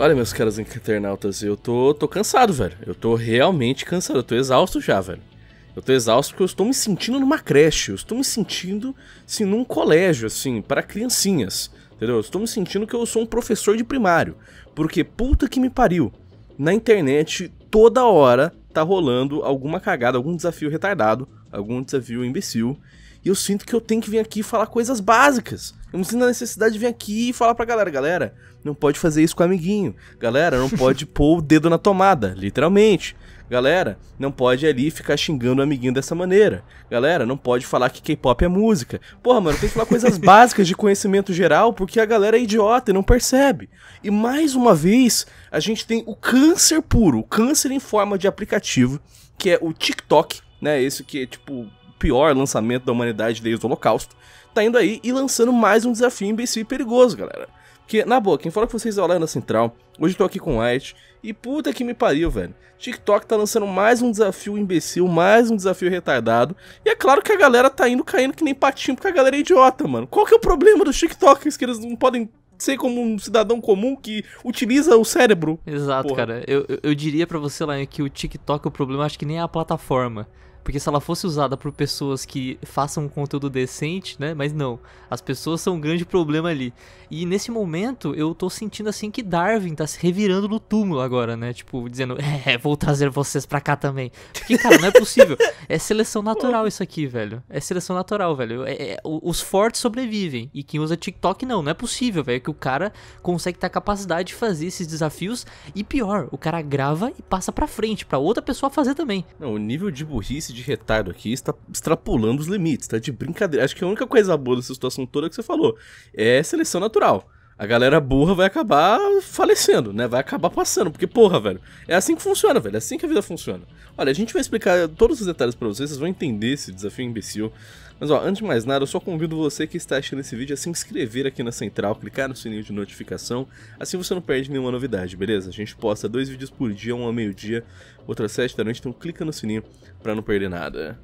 Olha, meus caras internautas, eu tô, tô cansado, velho. Eu tô realmente cansado, eu tô exausto já, velho. Eu tô exausto porque eu estou me sentindo numa creche, eu estou me sentindo, assim, num colégio, assim, para criancinhas, entendeu? Eu estou me sentindo que eu sou um professor de primário, porque puta que me pariu. Na internet, toda hora tá rolando alguma cagada, algum desafio retardado, algum desafio imbecil, eu sinto que eu tenho que vir aqui falar coisas básicas. Eu não sinto a necessidade de vir aqui e falar pra galera, galera, não pode fazer isso com o amiguinho. Galera, não pode pôr o dedo na tomada, literalmente. Galera, não pode ali ficar xingando o amiguinho dessa maneira. Galera, não pode falar que K-pop é música. Porra, mano, tem que falar coisas básicas de conhecimento geral porque a galera é idiota e não percebe. E mais uma vez, a gente tem o câncer puro, o câncer em forma de aplicativo, que é o TikTok, né? Esse que é tipo pior lançamento da humanidade desde o Holocausto, tá indo aí e lançando mais um desafio imbecil e perigoso, galera. Porque, na boa, quem fala que vocês é olharam na central, hoje eu tô aqui com o White, e puta que me pariu, velho. TikTok tá lançando mais um desafio imbecil, mais um desafio retardado, e é claro que a galera tá indo caindo que nem patinho, porque a galera é idiota, mano. Qual que é o problema dos TikToks que eles não podem ser como um cidadão comum que utiliza o cérebro? Exato, Porra. cara. Eu, eu diria para você, lá que o TikTok, o problema acho que nem é a plataforma. Porque se ela fosse usada por pessoas que façam um conteúdo decente, né? Mas não. As pessoas são um grande problema ali. E nesse momento eu tô sentindo assim que Darwin tá se revirando no túmulo agora, né? Tipo, dizendo, é, é vou trazer vocês pra cá também. Porque, cara, não é possível. É seleção natural isso aqui, velho. É seleção natural, velho. É, é, os fortes sobrevivem. E quem usa TikTok não. Não é possível, velho. Que o cara consegue ter a capacidade de fazer esses desafios. E pior, o cara grava e passa pra frente, pra outra pessoa fazer também. Não, o nível de burrice de retardo aqui está extrapolando os limites, tá de brincadeira. Acho que a única coisa boa dessa situação toda é que você falou é seleção natural. A galera burra vai acabar falecendo, né? Vai acabar passando, porque porra, velho. É assim que funciona, velho. É assim que a vida funciona. Olha, a gente vai explicar todos os detalhes para vocês, vocês vão entender esse desafio imbecil. Mas ó, antes de mais nada, eu só convido você que está assistindo esse vídeo a se inscrever aqui na Central, clicar no sininho de notificação, assim você não perde nenhuma novidade, beleza? A gente posta dois vídeos por dia, um ao meio-dia, outro às sete da noite, então clica no sininho para não perder nada.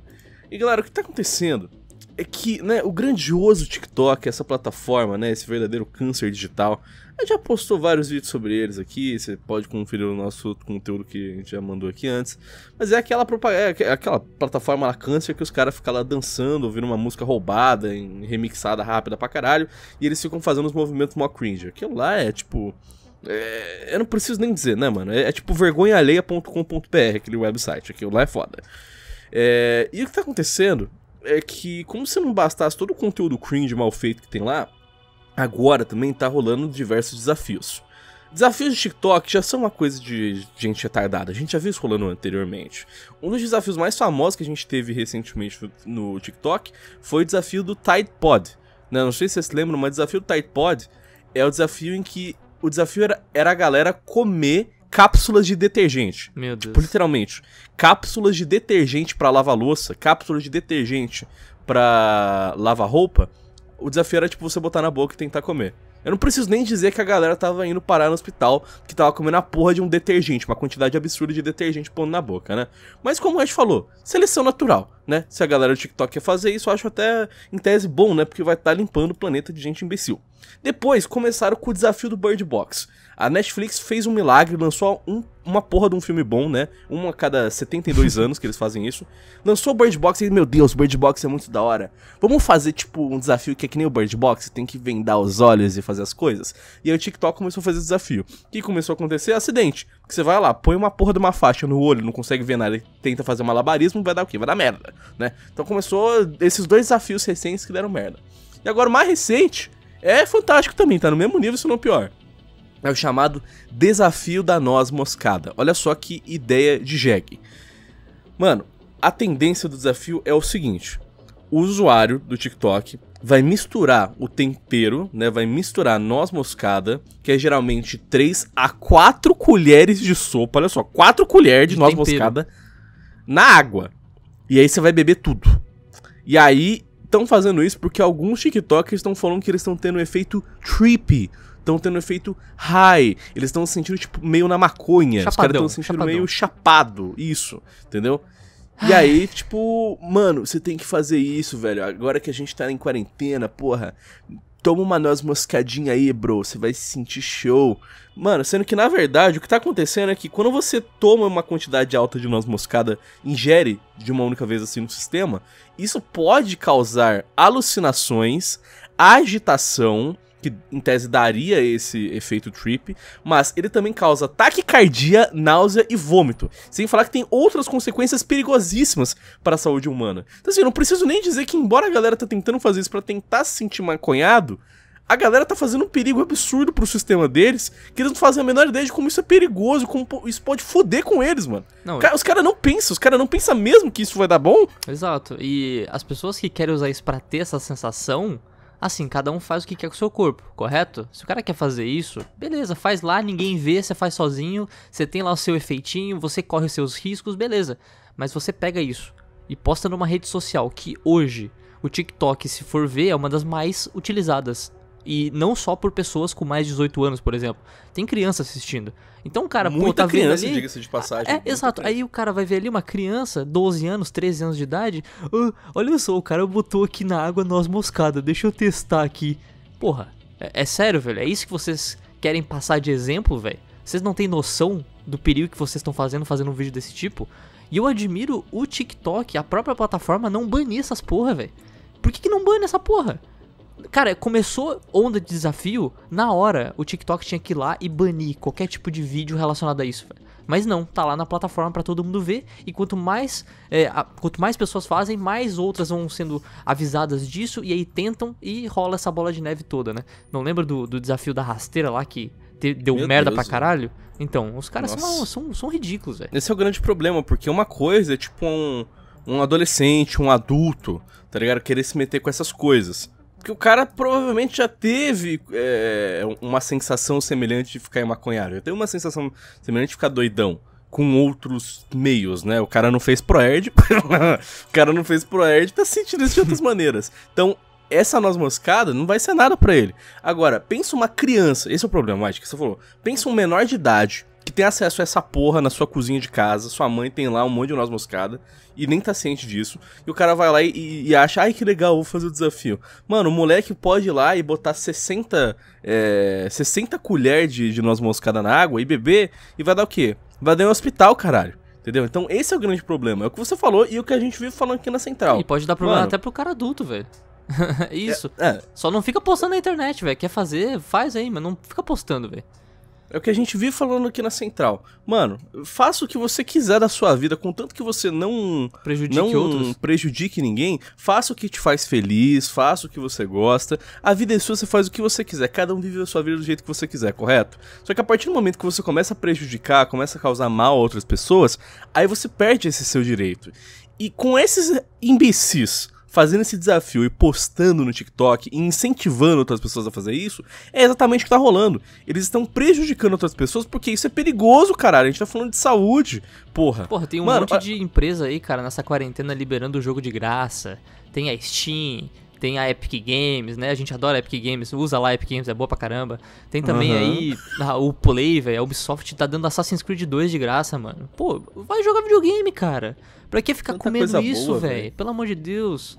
E galera, o que está acontecendo? é que né, o grandioso TikTok, essa plataforma, né, esse verdadeiro câncer digital, a gente já postou vários vídeos sobre eles aqui, você pode conferir o nosso conteúdo que a gente já mandou aqui antes, mas é aquela, é aquela plataforma lá câncer que os caras ficam lá dançando, ouvindo uma música roubada, remixada rápida pra caralho, e eles ficam fazendo os movimentos mó cringe. Aquilo lá é tipo... É, eu não preciso nem dizer, né, mano? É, é tipo vergonhaaleia.com.br, aquele website, aquilo lá é foda. É, e o que tá acontecendo é que, como se não bastasse todo o conteúdo cringe mal feito que tem lá, agora também tá rolando diversos desafios. Desafios de TikTok já são uma coisa de gente retardada, a gente já viu isso rolando anteriormente. Um dos desafios mais famosos que a gente teve recentemente no TikTok foi o desafio do Tide Pod. Né, não, sei se vocês lembram, mas o desafio do Tide Pod é o desafio em que o desafio era, era a galera comer cápsulas de detergente. Meu tipo, Deus. Tipo, literalmente. Cápsulas de detergente para lavar louça, cápsulas de detergente para lavar roupa. O desafio era, tipo, você botar na boca e tentar comer. Eu não preciso nem dizer que a galera tava indo parar no hospital, que tava comendo a porra de um detergente, uma quantidade absurda de detergente pondo na boca, né? Mas como o Ed falou, seleção natural, né? Se a galera do TikTok quer fazer isso, eu acho até, em tese, bom, né? Porque vai estar tá limpando o planeta de gente imbecil. Depois começaram com o desafio do Bird Box. A Netflix fez um milagre, lançou um, uma porra de um filme bom, né? Uma a cada 72 anos que eles fazem isso. Lançou o Bird Box e, meu Deus, Bird Box é muito da hora. Vamos fazer, tipo, um desafio que é que nem o Bird Box, tem que vendar os olhos e fazer as coisas. E aí o TikTok começou a fazer o desafio. O que começou a acontecer? Acidente. você vai lá, põe uma porra de uma faixa no olho, não consegue ver nada, tenta fazer um malabarismo, vai dar o quê? Vai dar merda, né? Então começou esses dois desafios recentes que deram merda. E agora, mais recente, é fantástico também, tá no mesmo nível, se não pior. É o chamado Desafio da Noz Moscada. Olha só que ideia de jegue. Mano, a tendência do desafio é o seguinte: o usuário do TikTok vai misturar o tempero, né? Vai misturar noz moscada, que é geralmente 3 a 4 colheres de sopa, olha só, 4 colheres de, de noz moscada na água. E aí você vai beber tudo. E aí estão fazendo isso porque alguns TikTokers estão falando que eles estão tendo um efeito trippy, estão tendo um efeito high, eles estão se sentindo tipo meio na maconha, chapadão, os caras estão se sentindo chapadão. meio chapado, isso, entendeu? E aí, tipo, mano, você tem que fazer isso, velho. Agora que a gente tá em quarentena, porra, toma uma noz moscadinha aí, bro, você vai se sentir show. Mano, sendo que na verdade o que tá acontecendo é que quando você toma uma quantidade alta de noz moscada, ingere de uma única vez assim no sistema, isso pode causar alucinações, agitação, que em tese daria esse efeito trip, mas ele também causa taquicardia, náusea e vômito. Sem falar que tem outras consequências perigosíssimas para a saúde humana. Então assim, eu não preciso nem dizer que embora a galera tá tentando fazer isso para tentar se sentir maconhado, a galera tá fazendo um perigo absurdo pro sistema deles, que eles não fazem a menor ideia de como isso é perigoso, como isso pode foder com eles, mano. Não, Ca Os caras não pensam, os caras não pensam mesmo que isso vai dar bom. Exato, e as pessoas que querem usar isso pra ter essa sensação Assim, cada um faz o que quer com o seu corpo, correto? Se o cara quer fazer isso, beleza, faz lá, ninguém vê, você faz sozinho, você tem lá o seu efeitinho, você corre os seus riscos, beleza. Mas você pega isso e posta numa rede social que hoje o TikTok, se for ver, é uma das mais utilizadas e não só por pessoas com mais de 18 anos, por exemplo. Tem criança assistindo. Então o cara, Muita pô, tá criança, vendo diga-se de passagem. É, exato. Criança. Aí o cara vai ver ali uma criança, 12 anos, 13 anos de idade. olha só, o cara botou aqui na água noz moscada. Deixa eu testar aqui. Porra, é, é sério, velho? É isso que vocês querem passar de exemplo, velho? Vocês não têm noção do perigo que vocês estão fazendo fazendo um vídeo desse tipo? E eu admiro o TikTok, a própria plataforma, não banir essas porra, velho. Por que, que não banha essa porra? Cara, começou onda de desafio, na hora o TikTok tinha que ir lá e banir qualquer tipo de vídeo relacionado a isso, Mas não, tá lá na plataforma para todo mundo ver. E quanto mais, é, a, quanto mais pessoas fazem, mais outras vão sendo avisadas disso e aí tentam e rola essa bola de neve toda, né? Não lembra do, do desafio da rasteira lá que te, deu Meu merda Deus. pra caralho? Então, os caras são, são, são, ridículos, velho. Esse é o grande problema, porque uma coisa é tipo um, um adolescente, um adulto, tá ligado? Querer se meter com essas coisas. Porque o cara provavelmente já teve é, uma sensação semelhante de ficar maconhário. Já teve uma sensação semelhante de ficar doidão com outros meios, né? O cara não fez proerd, o cara não fez proerd, tá sentindo isso de outras maneiras. Então, essa noz moscada não vai ser nada para ele. Agora, pensa uma criança, esse é o problema, acho que você falou. Pensa um menor de idade que tem acesso a essa porra na sua cozinha de casa, sua mãe tem lá um monte de noz moscada e nem tá ciente disso, e o cara vai lá e, e acha, ai que legal, vou fazer o desafio. Mano, o moleque pode ir lá e botar 60, é, 60 colheres de, de noz moscada na água e beber, e vai dar o quê? Vai dar um hospital, caralho. Entendeu? Então esse é o grande problema. É o que você falou e o que a gente vive falando aqui na central. E pode dar problema Mano, até pro cara adulto, velho. É isso. É, é. Só não fica postando na internet, velho. Quer fazer, faz aí, mas não fica postando, velho. É o que a gente vive falando aqui na Central. Mano, faça o que você quiser da sua vida, contanto que você não prejudique, não outros. prejudique ninguém. Faça o que te faz feliz, faça o que você gosta. A vida é sua, você faz o que você quiser. Cada um vive a sua vida do jeito que você quiser, correto? Só que a partir do momento que você começa a prejudicar, começa a causar mal a outras pessoas, aí você perde esse seu direito. E com esses imbecis fazendo esse desafio e postando no TikTok e incentivando outras pessoas a fazer isso, é exatamente o que tá rolando. Eles estão prejudicando outras pessoas porque isso é perigoso, caralho. A gente tá falando de saúde, porra. Porra, tem um Mano, monte a... de empresa aí, cara, nessa quarentena liberando o jogo de graça. Tem a Steam, tem a Epic Games, né? A gente adora a Epic Games, usa lá a Epic Games, é boa pra caramba. Tem também uhum. aí a, o Play, velho. A Ubisoft tá dando Assassin's Creed 2 de graça, mano. Pô, vai jogar videogame, cara. Pra que ficar Tanta comendo isso, velho? Pelo amor de Deus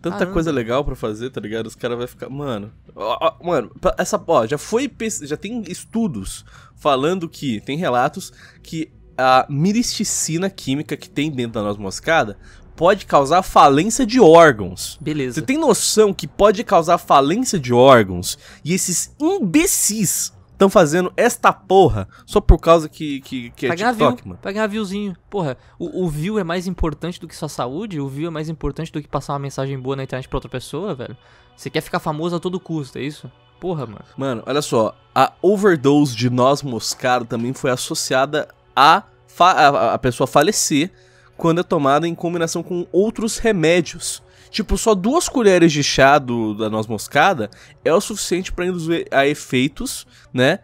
tanta coisa legal para fazer, tá ligado? Os caras vai ficar, mano, ó, ó, mano, essa, ó, já foi, já tem estudos falando que tem relatos que a miristicina química que tem dentro da noz moscada pode causar falência de órgãos. Beleza. Você tem noção que pode causar falência de órgãos? E esses imbecis Estão fazendo esta porra só por causa que, que, que é pra TikTok, view, mano. Pra ganhar viewzinho. Porra, o, o view é mais importante do que sua saúde? O view é mais importante do que passar uma mensagem boa na internet pra outra pessoa, velho? Você quer ficar famoso a todo custo, é isso? Porra, mano. Mano, olha só. A overdose de nós moscado também foi associada a, a, a pessoa falecer quando é tomada em combinação com outros remédios. Tipo, só duas colheres de chá do, da noz moscada é o suficiente para induzir a efeitos, né?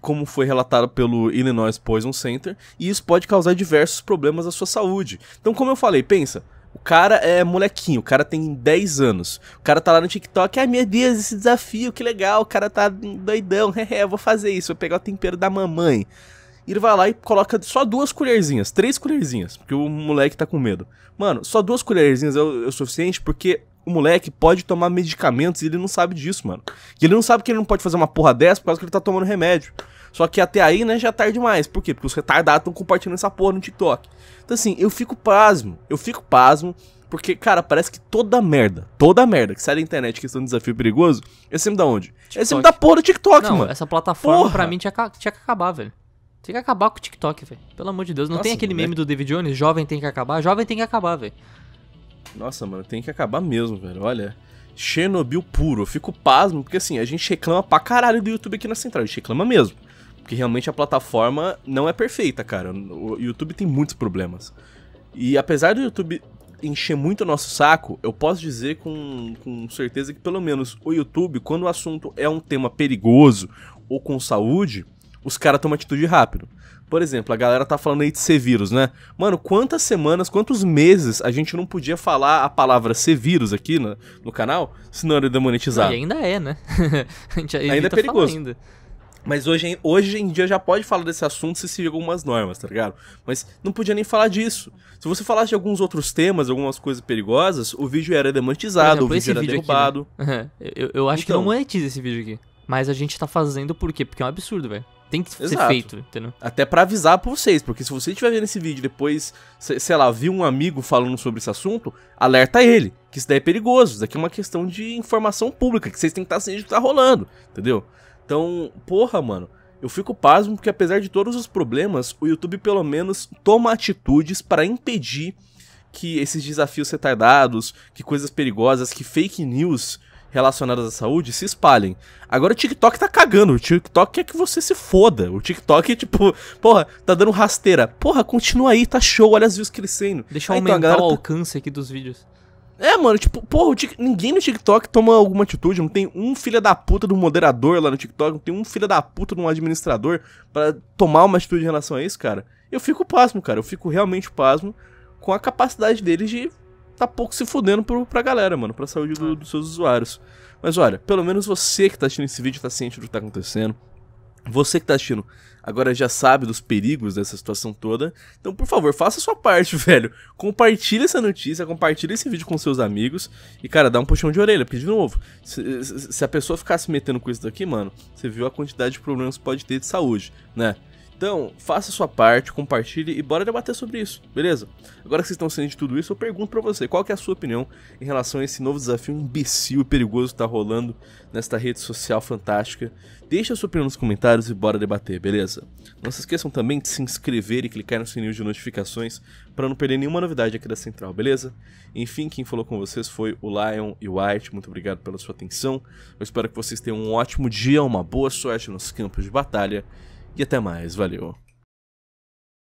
Como foi relatado pelo Illinois Poison Center, e isso pode causar diversos problemas à sua saúde. Então, como eu falei, pensa, o cara é molequinho, o cara tem 10 anos. O cara tá lá no TikTok, ai ah, meu Deus, esse desafio, que legal, o cara tá doidão, hehe, é, vou fazer isso, vou pegar o tempero da mamãe ele vai lá e coloca só duas colherzinhas, três colherzinhas, porque o moleque tá com medo. Mano, só duas colherzinhas é o, é o suficiente porque o moleque pode tomar medicamentos e ele não sabe disso, mano. E ele não sabe que ele não pode fazer uma porra dessa por causa que ele tá tomando remédio. Só que até aí, né, já é tarde demais. Por quê? Porque os retardados estão compartilhando essa porra no TikTok. Então, assim, eu fico pasmo. Eu fico pasmo. Porque, cara, parece que toda merda, toda merda que sai da internet questão de é desafio perigoso, é sempre da onde? TikTok. É sempre da porra do TikTok, não, mano. Essa plataforma, porra. pra mim, tinha, tinha que acabar, velho. Tem que acabar com o TikTok, velho. Pelo amor de Deus. Não Nossa, tem aquele meme né? do David Jones? Jovem tem que acabar? Jovem tem que acabar, velho. Nossa, mano, tem que acabar mesmo, velho. Olha. Chernobyl puro. Eu fico pasmo, porque assim, a gente reclama pra caralho do YouTube aqui na central. A gente reclama mesmo. Porque realmente a plataforma não é perfeita, cara. O YouTube tem muitos problemas. E apesar do YouTube encher muito o nosso saco, eu posso dizer com, com certeza que pelo menos o YouTube, quando o assunto é um tema perigoso ou com saúde os caras tomam atitude rápido. Por exemplo, a galera tá falando aí de ser vírus, né? Mano, quantas semanas, quantos meses a gente não podia falar a palavra ser vírus aqui no, no canal, senão era demonetizado. E ainda é, né? ainda é perigoso. Ainda. Mas hoje, hoje em dia já pode falar desse assunto se seguir algumas normas, tá ligado? Mas não podia nem falar disso. Se você falasse de alguns outros temas, algumas coisas perigosas, o vídeo era demonetizado, exemplo, o vídeo era vídeo derrubado. Aqui, né? uhum. eu, eu, acho então, que não então. monetiza esse vídeo aqui. Mas a gente tá fazendo por quê? Porque é um absurdo, velho tem que Exato. ser feito, entendeu? Até para avisar pra vocês, porque se você estiver vendo esse vídeo depois, sei lá, viu um amigo falando sobre esse assunto, alerta ele, que isso daí é perigoso, isso daqui é uma questão de informação pública, que vocês têm que estar ciente do que tá rolando, entendeu? Então, porra, mano, eu fico pasmo porque apesar de todos os problemas, o YouTube pelo menos toma atitudes para impedir que esses desafios retardados, que coisas perigosas, que fake news relacionadas à saúde se espalhem. Agora o TikTok tá cagando, o TikTok quer que você se foda. O TikTok tipo, porra, tá dando rasteira. Porra, continua aí, tá show, olha as views crescendo. Deixa eu aí, então, aumentar então, o tá alcance aqui dos vídeos. É, mano, tipo, porra, ninguém no TikTok toma alguma atitude, não tem um filho da puta do moderador lá no TikTok, não tem um filho da puta de um administrador para tomar uma atitude em relação a isso, cara. Eu fico pasmo, cara, eu fico realmente pasmo com a capacidade deles de tá pouco se fudendo pro, pra galera, mano, pra saúde do, dos seus usuários. Mas olha, pelo menos você que tá assistindo esse vídeo tá ciente do que tá acontecendo. Você que tá assistindo agora já sabe dos perigos dessa situação toda. Então, por favor, faça a sua parte, velho. Compartilhe essa notícia, compartilhe esse vídeo com seus amigos. E, cara, dá um puxão de orelha, porque, de novo, se, se a pessoa ficar se metendo com isso daqui, mano, você viu a quantidade de problemas que pode ter de saúde, né? Então, faça sua parte, compartilhe e bora debater sobre isso, beleza? Agora que vocês estão sabendo de tudo isso, eu pergunto para você, qual é a sua opinião em relação a esse novo desafio imbecil e perigoso que tá rolando nesta rede social fantástica? Deixa a sua opinião nos comentários e bora debater, beleza? Não se esqueçam também de se inscrever e clicar no sininho de notificações para não perder nenhuma novidade aqui da Central, beleza? Enfim, quem falou com vocês foi o Lion e o White, muito obrigado pela sua atenção. Eu espero que vocês tenham um ótimo dia, uma boa sorte nos campos de batalha e até mais. Valeu.